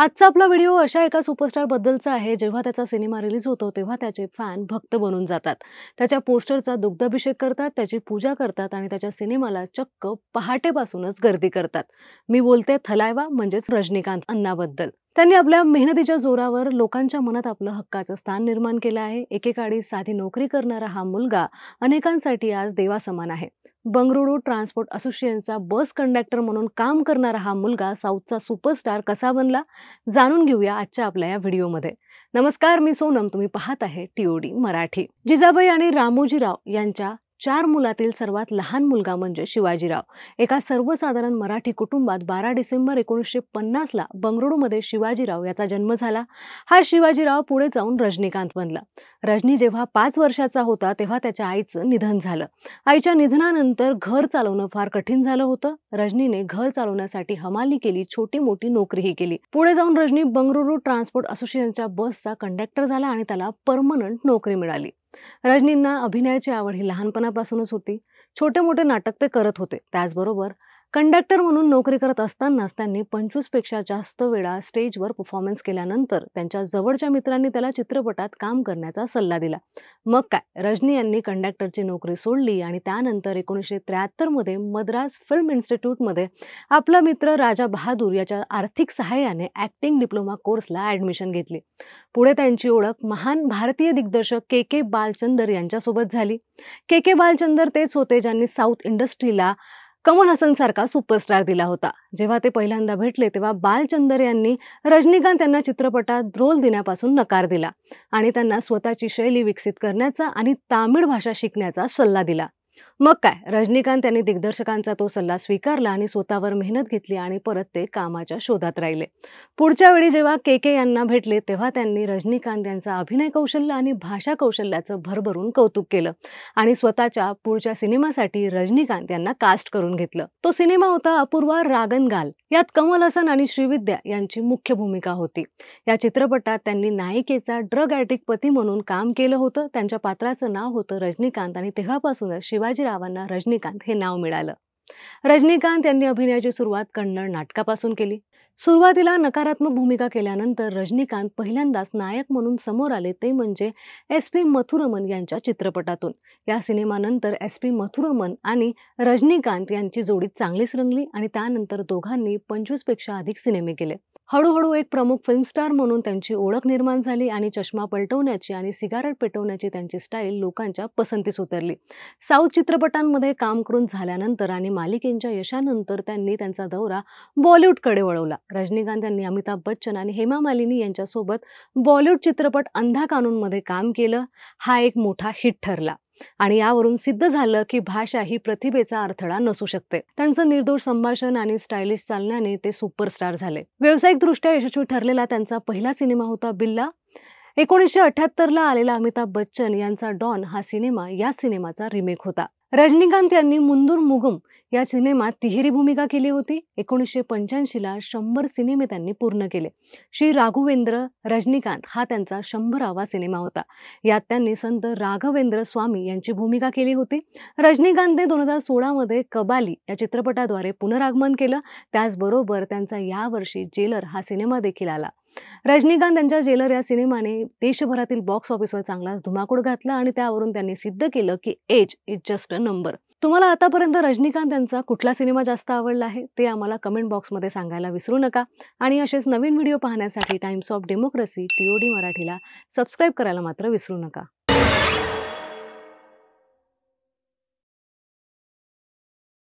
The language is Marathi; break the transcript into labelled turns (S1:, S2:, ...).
S1: आजचा आपला व्हिडिओ अशा एका सुपरस्टारबद्दलचा आहे जेव्हा त्याचा सिनेमा रिलीज होतो तेव्हा त्याचे फॅन भक्त बनून जातात त्याच्या पोस्टरचा दुग्धाभिषेक करतात त्याची पूजा करतात आणि त्याच्या सिनेमाला चक्क पहाटेपासूनच गर्दी करतात मी बोलते थलायवा म्हणजेच रजनीकांत अन्नाबद्दल त्यांनी आपल्या मेहनतीच्या जोरावर लोकांच्या मनात आपलं हक्काचं स्थान निर्माण केलं आहे एकेकाळी साधी नोकरी करणारा हा मुलगा अनेकांसाठी आज देवासमान आहे बंगळुरू ट्रान्सपोर्ट असोसिएशनचा बस कंडक्टर म्हणून काम करणारा हा मुलगा साऊथचा सुपरस्टार कसा बनला जाणून घेऊया आजच्या आपल्या या व्हिडिओमध्ये नमस्कार मी सोनम तुम्ही पाहत आहे टीओडी मराठी जिजाबाई आणि रामोजीराव यांच्या चार मुलातील सर्वात लहान मुलगा म्हणजे शिवाजीराव एका सर्वसाधारण मराठी कुटुंबात बारा डिसेंबर एकोणीसशे पन्नासला बंगळुरूमध्ये शिवाजीराव याचा जन्म झाला हा शिवाजीराव पुढे जाऊन रजनीकांत बनला रजनी जेव्हा पाच वर्षाचा होता तेव्हा त्याच्या आईचं निधन झालं आईच्या निधनानंतर घर चालवणं फार कठीण झालं होतं रजनीने घर चालवण्यासाठी हमाली केली छोटी मोठी नोकरीही केली पुढे जाऊन रजनी बंगळुरू ट्रान्सपोर्ट असोसिएशनच्या बसचा कंडक्टर झाला आणि त्याला परमनंट नोकरी मिळाली रजनींना अभिनयाची आवड ही लहानपणापासूनच होती छोटे मोठे नाटक ते करत होते त्याचबरोबर कंडक्टर म्हणून नोकरी करत असतानाच त्यांनी पेक्षा जास्त वेळा स्टेजवर परफॉर्मन्स केल्यानंतर त्यांच्या जवळच्या मित्रांनी त्याला चित्रपटात काम करण्याचा सल्ला दिला मग काय रजनी यांनी कंडक्टरची नोकरी सोडली आणि त्यानंतर एकोणीसशे त्र्याहत्तरमध्ये मद्रास फिल्म इन्स्टिट्यूटमध्ये आपला मित्र राजा बहादूर याच्या आर्थिक सहाय्याने ॲक्टिंग डिप्लोमा कोर्सला ॲडमिशन घेतली पुढे त्यांची ओळख महान भारतीय दिग्दर्शक के के बालचंदर यांच्यासोबत झाली के के बालचंदर तेच होते ज्यांनी साऊथ इंडस्ट्रीला कमल हसन सारखा सुपरस्टार दिला होता जेव्हा ते पहिल्यांदा भेटले तेव्हा बालचंदर यांनी रजनीकांत यांना चित्रपटात रोल देण्यापासून नकार दिला आणि त्यांना स्वतःची शैली विकसित करण्याचा आणि तामिळ भाषा शिकण्याचा सल्ला दिला मग काय रजनीकांत यांनी दिग्दर्शकांचा तो सल्ला स्वीकारला आणि स्वतःवर मेहनत घेतली आणि परत ते कामाच्या शोधात राहिले पुढच्या वेळी जेव्हा के के यांना भेटले तेव्हा त्यांनी रजनीकांत यांचा अभिनय कौशल्य आणि भाषा कौशल्याचं भरभरून कौतुक केलं आणि स्वतःच्या पुढच्या सिनेमासाठी रजनीकांत यांना कास्ट करून घेतलं तो सिनेमा होता अपूर्वा रागन गाल यात कमल हसन आणि श्रीविद्या यांची मुख्य भूमिका होती या चित्रपटात त्यांनी नायिकेचा ड्रग ऍटिक पती म्हणून काम केलं होतं त्यांच्या पात्राचं नाव होतं रजनीकांत आणि तेव्हापासूनच शिवाजी रावांना रजनीकांत हे नाव मिळालं रजनीकांत यांनी अभिनयाची सुरुवात कन्नड नाटकापासून केली सुरुवातीला नकारात्मक भूमिका केल्यानंतर रजनीकांत पहिल्यांदाच नायक म्हणून समोर आले ते म्हणजे एस पी मथुरमन यांच्या चित्रपटातून या सिनेमानंतर एस पी मथुरमन आणि रजनीकांत यांची जोडी चांगलीच रंगली आणि त्यानंतर दोघांनी पंचवीसपेक्षा अधिक सिनेमे केले हळूहळू एक प्रमुख फिल्मस्टार म्हणून त्यांची ओळख निर्माण झाली आणि चष्मा पलटवण्याची आणि सिगारेट पेटवण्याची त्यांची स्टाईल लोकांच्या पसंतीस उतरली साऊथ चित्रपटांमध्ये काम करून झाल्यानंतर आणि मालिकेंच्या यशानंतर त्यांनी त्यांचा दौरा बॉलिवूडकडे वळवला रजनीकांत यांनी अमिताभ बच्चन आणि हेमा मालिनी यांच्यासोबत बॉलिवूड चित्रपट अंधा कानूनमध्ये काम केलं हा एक मोठा हिट ठरला आणि यावरून सिद्ध झालं की भाषा ही प्रतिभेचा अडथळा नसू शकते त्यांचं निर्दोष संभाषण आणि स्टायलिश चालण्याने ते सुपरस्टार झाले व्यावसायिकदृष्ट्या यशस्वी ठरलेला त्यांचा पहिला सिनेमा होता बिल्ला एकोणीसशे अठ्याहत्तरला आलेला अमिताभ बच्चन यांचा डॉन हा सिनेमा या सिनेमाचा रिमेक होता रजनीकांत यांनी मुंदूर मुगुम या सिनेमात तिहेरी भूमिका केली होती एकोणीसशे पंच्याऐंशीला शंभर सिनेमे त्यांनी पूर्ण केले श्री राघवेंद्र रजनीकांत हा त्यांचा शंभरावा सिनेमा होता यात त्यांनी संत राघवेंद्र स्वामी यांची भूमिका केली होती रजनीकांतने दोन हजार सोळामध्ये कबाली या चित्रपटाद्वारे पुनरागमन केलं त्याचबरोबर त्यांचा यावर्षी जेलर हा सिनेमा देखील आला रजनीकांत यांच्या जेलर या सिनेमाने देशभरातील बॉक्स ऑफिसवर चांगलाच धुमाकूळ घातला आणि त्यावरून त्यांनी सिद्ध केलं की age is just a number तुम्हाला आतापर्यंत रजनीकांत यांचा कुठला सिनेमा जास्त आवडला आहे ते आम्हाला कमेंट बॉक्समध्ये सांगायला विसरू नका आणि असेच नवीन व्हिडिओ पाहण्यासाठी टाइम्स ऑफ डेमोक्रेसी टीओडी मराठीला सबस्क्राईब करायला मात्र विसरू नका